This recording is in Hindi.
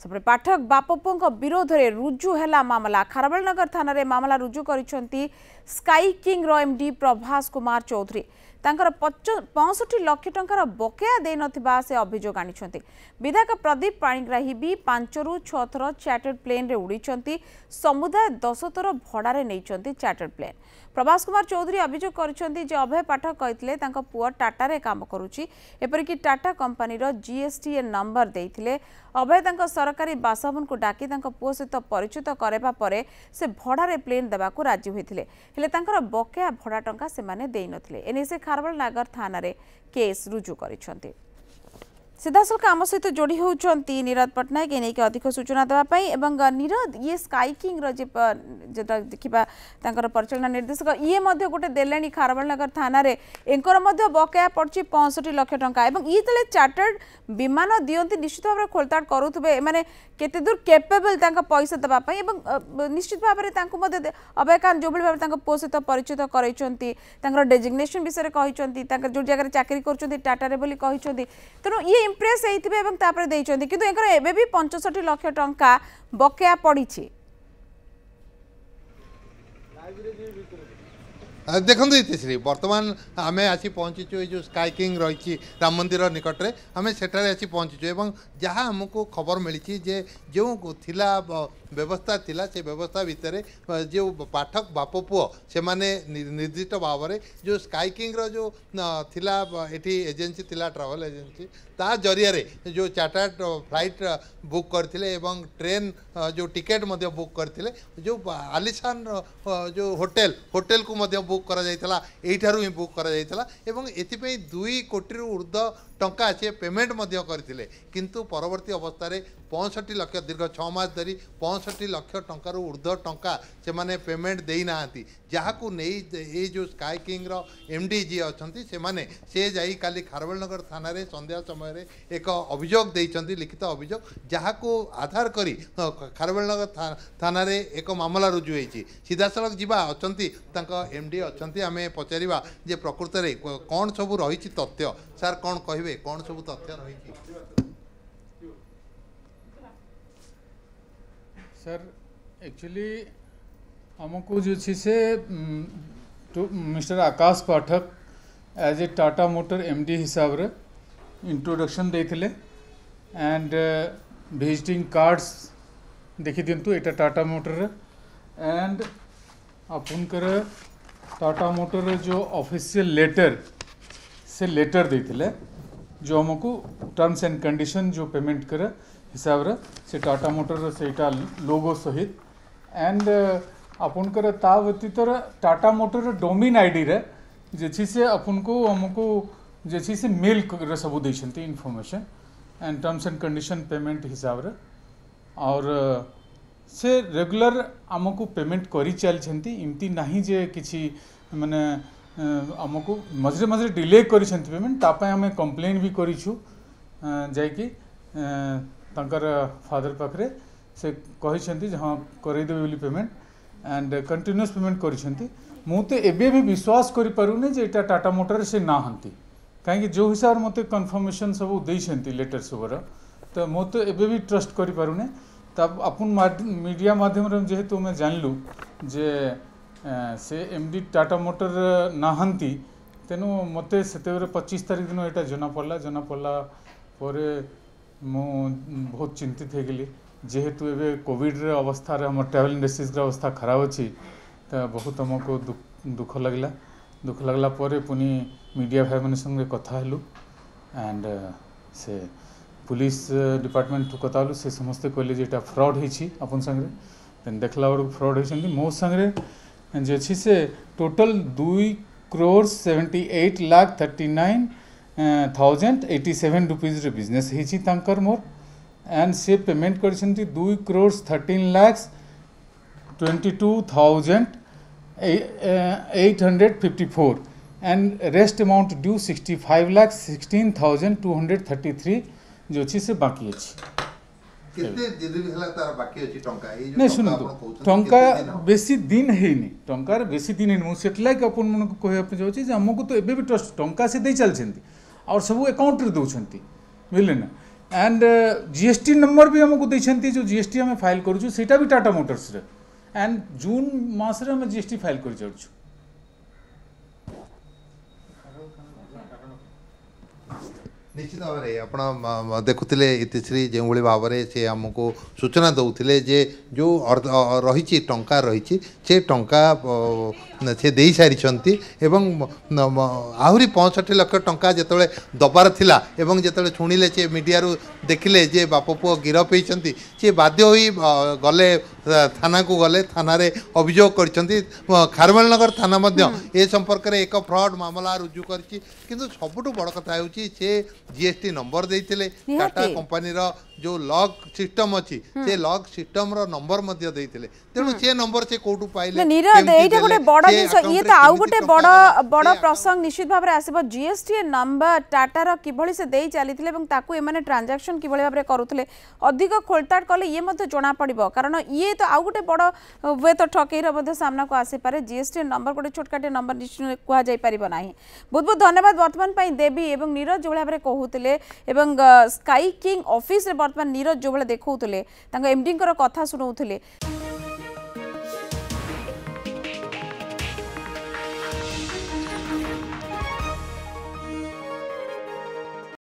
ସେପଟେ ପାଠକ ବାପପୁଅଙ୍କ ବିରୋଧରେ ରୁଜୁ ହେଲା ମାମଲା ଖାରବେଳନଗର ଥାନାରେ ମାମଲା ରୁଜୁ କରିଛନ୍ତି ସ୍କାଇ କିଙ୍ଗ୍ର ଏମ୍ଡି ପ୍ରଭାସ କୁମାର ଚୌଧୁରୀ ତାଙ୍କର ପଞ୍ଚଷଠି ଲକ୍ଷ ଟଙ୍କାର ବକେୟା ଦେଇନଥିବା ସେ ଅଭିଯୋଗ ଆଣିଛନ୍ତି ବିଧାୟକ ପ୍ରଦୀପ ପାଣିଗ୍ରାହୀ ବି ପାଞ୍ଚରୁ ଛଅ ଥର ଚାର୍ଟର୍ଡ ପ୍ଲେନ୍ରେ ଉଡ଼ିଛନ୍ତି ସମୁଦାୟ ଦଶ ଥର ଭଡ଼ାରେ ନେଇଛନ୍ତି ଚାର୍ଟର୍ଡ ପ୍ଲେନ୍ ପ୍ରଭାସ କୁମାର ଚୌଧୁରୀ ଅଭିଯୋଗ କରିଛନ୍ତି ଯେ ଅଭୟ ପାଠକ କହିଥିଲେ ତାଙ୍କ ପୁଅ ଟାଟାରେ କାମ କରୁଛି ଏପରିକି ଟାଟା କମ୍ପାନୀର ଜିଏସ୍ଟିଏ ନମ୍ବର ଦେଇଥିଲେ ଅଭୟ ତାଙ୍କ ସରକାରୀ ବାସଭବନକୁ ଡାକି ତାଙ୍କ ପୁଅ ସହିତ ପରିଚିତ କରାଇବା ପରେ ସେ ଭଡ଼ାରେ ପ୍ଲେନ୍ ଦେବାକୁ ରାଜି ହୋଇଥିଲେ ହେଲେ ତାଙ୍କର ବକେୟା ଭଡ଼ା ଟଙ୍କା ସେମାନେ ଦେଇନଥିଲେ ଏନେଇ ସେ ଖାରବଳ ନାଗର ଥାନାରେ କେସ୍ ରୁଜୁ କରିଛନ୍ତି ସିଧାସଳଖ ଆମ ସହିତ ଯୋଡ଼ି ହେଉଛନ୍ତି ନିରଜ ପଟ୍ଟନାୟକ ଏ ନେଇକି ଅଧିକ ସୂଚନା ଦେବା ପାଇଁ ଏବଂ ନିରଜ ଇଏ ସ୍କାଇ କିଙ୍ଗର ଯେଉଁଟା ଦେଖିବା ତାଙ୍କର ପରିଚାଳନା ନିର୍ଦ୍ଦେଶକ ଇଏ ମଧ୍ୟ ଗୋଟେ ଦେଲେଣି ଖାରବେଳନଗର ଥାନାରେ ଏଙ୍କର ମଧ୍ୟ ବକେୟା ପଡ଼ିଛି ପଞ୍ଚଷଠି ଲକ୍ଷ ଟଙ୍କା ଏବଂ ଇଏ ଯେତେବେଳେ ଚାର୍ଟର୍ଡ ବିମାନ ଦିଅନ୍ତି ନିଶ୍ଚିତ ଭାବରେ ଖୋଳତାଡ଼ କରୁଥିବେ ଏମାନେ କେତେ ଦୂର କେପେବଲ୍ ତାଙ୍କ ପଇସା ଦେବା ପାଇଁ ଏବଂ ନିଶ୍ଚିତ ଭାବରେ ତାଙ୍କୁ ମଧ୍ୟ ଅଭୟକାନ୍ତ ଯେଉଁଭଳି ଭାବରେ ତାଙ୍କ ପୁଅ ସହିତ ପରିଚିତ କରାଇଛନ୍ତି ତାଙ୍କର ଡେଜିଗ୍ନେସନ୍ ବିଷୟରେ କହିଛନ୍ତି ତାଙ୍କ ଯେଉଁ ଜାଗାରେ ଚାକିରି କରୁଛନ୍ତି ଟାଟାରେ ବୋଲି କହିଛନ୍ତି ତେଣୁ ଇଏ ইমপ্রেস হয়েছে এবং তাপরে দিয়েছেন কিন্তু এর এবে বি পঞ্চষঠি লক্ষ টঙ্কা বকেয়া পড়িছে देखु इतिश्री बर्तमान आम आँची चु जो स्काय किंग रही राम मंदिर निकट में आम सेठे आँचीचु जहाँ आमको खबर मिली जे जो थिला व्यवस्था थिला से व्यवस्था भितर जो पाठक बाप पुह से निर्दिष्ट भाव में जो स्काय किंग रो थिला ये एजेन्सी थी ट्रावेल एजेन्सी ता जरिया जो चार्टार्ड फ्लाइट बुक एवं ट्रेन जो टिकेट बुक करते जो आलिशान जो होटेल होटेल को बुक ବୁକ୍ କରାଯାଇଥିଲା ଏଇଠାରୁ ହିଁ ବୁକ୍ କରାଯାଇଥିଲା ଏବଂ ଏଥିପାଇଁ ଦୁଇ କୋଟିରୁ ଉର୍ଦ୍ଧ ଟଙ୍କା ସେ ପେମେଣ୍ଟ ମଧ୍ୟ କରିଥିଲେ କିନ୍ତୁ ପରବର୍ତ୍ତୀ ଅବସ୍ଥାରେ ପଞ୍ଚଷଠି ଲକ୍ଷ ଦୀର୍ଘ ଛଅ ମାସ ଧରି ପଞ୍ଚଷଠି ଲକ୍ଷ ଟଙ୍କାରୁ ଉର୍ଦ୍ଧ ଟଙ୍କା ସେମାନେ ପେମେଣ୍ଟ ଦେଇନାହାନ୍ତି ଯାହାକୁ ନେଇ ଏଇ ଯେଉଁ ସ୍କାଏ କିଙ୍ଗର ଏମ୍ ଡି ଯିଏ ଅଛନ୍ତି ସେମାନେ ସେ ଯାଇ କାଲି ଖାରବେଳନଗର ଥାନାରେ ସନ୍ଧ୍ୟା ସମୟରେ ଏକ ଅଭିଯୋଗ ଦେଇଛନ୍ତି ଲିଖିତ ଅଭିଯୋଗ ଯାହାକୁ ଆଧାର କରି ଖାରବେଳନଗର ଥାନାରେ ଏକ ମାମଲା ରୁଜୁ ହୋଇଛି ସିଧାସଳଖ ଯିବା ଅଛନ୍ତି ତାଙ୍କ ଏମ୍ ଡି अच्छा आम पचार ପଚାରିବା ଯେ ପ୍ରକୃତରେ କ'ଣ ସବୁ ରହିଛି ତଥ୍ୟ ସାର୍ କ'ଣ କହିବେ କ'ଣ ସବୁ ତଥ୍ୟ ରହିଛି ସାର୍ एक्चुअली हमको जो चीज़ से तो mister Akash Pathak as a Tata motor M D हिसाब रे इंट्रोडक्शन देते एंड भिजिटिंग कार्ड्स देखी दिंतु यहाँ टाटा मोटर एंड आपनकर टाटा मोटर जो ऑफिशियल लेटर से लेटर दे जो आमको टर्म्स एंड कंडीशन जो पेमेंट कर हिसाब से टाटा मोटर से लोगो सहित एंड आपणकर uh, व्यतीत टाटा मोटर डोमिन आईडी रे जेछि से आपको हमको जेछि से मेल कर सब दे information and terms and condition payment हिसाब रे और से रेगुलर आम को पेमेंट कर चलती नहीं जे कि मान आम को मझे मझे डिले कर पेमेंट तापाई कम्प्लेन भी कर फादर पाखे से कही हाँ करदे पेमेंट एंड कंटिन्यूस पेमेंट कर विश्वास कर पारे टाटा मोटर से नाते कहीं जो हिसाब से मतलब कनफर्मेसन सब देखते लेटर सबर तो मुझे तो भी ट्रस्ट कर करें ତା ଆପଣ ମିଡ଼ିଆ ମାଧ୍ୟମରେ ଯେହେତୁ ଆମେ ଜାଣିଲୁ ଯେ ସେ ଏମ୍ ଡି ଟାଟା ମୋଟର ନାହାନ୍ତି ତେଣୁ ମୋତେ ସେତେବେଳେ ପଚିଶ ତାରିଖ ଦିନ ଏଇଟା ଜଣାପଡ଼ିଲା ଜଣାପଡ଼ିଲା ପରେ ମୁଁ ବହୁତ ଚିନ୍ତିତ ହେଇଗଲି ଯେହେତୁ ଏବେ କୋଭିଡ଼ର ଅବସ୍ଥାରେ ଆମ ଟ୍ରାଭେଲ ଇଣ୍ଡଷ୍ଟ୍ରିଜର ଅବସ୍ଥା ଖରାପ ଅଛି ତ ବହୁତ ଆମକୁ ଦୁଃଖ ଲାଗିଲା ଦୁଃଖ ଲାଗିଲା ପରେ ପୁଣି ମିଡ଼ିଆ ଭାଇମାନେ ସଙ୍ଗେ କଥା ହେଲୁ ଆଣ୍ଡ ସେ पुलिस डिपार्टमेंट कथा से समस्ते कहले फ्रड होगी देखला बड़क फ्रड होती मो सांगे जो अच्छे से टोटल दुई crore seventy eight lakh thirty nine thousand eighty seven rupees business होकर मोर एंड से पेमेंट कर दुई crores thirteen lakhs twenty two thousand eight hundred fifty four and rest amount due sixty five lakhs sixteen thousand two hundred thirty three जो अच्छी से बाकी अच्छी टा बेस तो, दिन है टकर बेस दिन है तो से आप तो एबि ट्रस्ट टाँचा से दे चलते और सब एकाउंट्रे दौंट बुझे ना and G S T number भी आमको देखते जो जी एस टी आम फाइल करा भी टाटा मोटर्स एंड जून मस रे जी एस टी फाइल कर चलु ନିଶ୍ଚିତ ଭାବରେ ଆପଣ ଦେଖୁଥିଲେ ଇତିଶ୍ରୀ ଯେଉଁଭଳି ଭାବରେ ସେ ଆମକୁ ସୂଚନା ଦେଉଥିଲେ ଯେ ଯେଉଁ ରହିଛି ଟଙ୍କା ରହିଛି ସେ ଟଙ୍କା ସେ ଦେଇସାରିଛନ୍ତି ଏବଂ ଆହୁରି ପଞ୍ଚଷଠି ଲକ୍ଷ ଟଙ୍କା ଯେତେବେଳେ ଦେବାର ଥିଲା ଏବଂ ଯେତେବେଳେ ଶୁଣିଲେ ସେ ମିଡ଼ିଆରୁ ଦେଖିଲେ ଯେ ବାପ ପୁଅ ଗିରଫ ହୋଇଛନ୍ତି ସେ ବାଧ୍ୟ ହୋଇ ଗଲେ थाना को गले थाना अभोग कर खारवाल नगर थाना मध्य हम्म। ए संपर्क में एक फ्रड मामला रुजु कर सबुठ बड़ कथा हूँ से जी एस टी नंबर देते टाटा कंपानी जो लॉक सिस्टम अच्छी हम्म। से लॉक सिस्टम नंबर मध्य से हम्म। नंबर से कोटु पाइले प्रसंग निश्चित भाव रे आसीबो जीएसटी नंबर टाटार कि किभली से देई चालीतिले कले जना मते कारण ये ସହିତ ଆଉ ଗୋଟେ ବଡ଼ ହୁଏତ ଠକେଇର ମଧ୍ୟ ସାମ୍ନାକୁ ଆସିପାରେ ଜିଏସ୍ଟି ନମ୍ବର ଗୋଟେ ଛୋଟକାଟିଆ ନମ୍ବର ନିଶ୍ଚୟ କୁହାଯାଇପାରିବ ନାହିଁ ବହୁତ ବହୁତ ଧନ୍ୟବାଦ ବର୍ତ୍ତମାନ ପାଇଁ ଦେବୀ ଏବଂ ନିରଜ ଯେଉଁଭଳି ଭାବରେ କହୁଥିଲେ ଏବଂ ସ୍କାଇ କିଙ୍ଗ ଅଫିସରେ ବର୍ତ୍ତମାନ ନିରଜ ଯେଉଁଭଳି ଦେଖାଉଥିଲେ ତାଙ୍କ ଏମ୍ଡିଙ୍କର କଥା ଶୁଣାଉଥିଲେ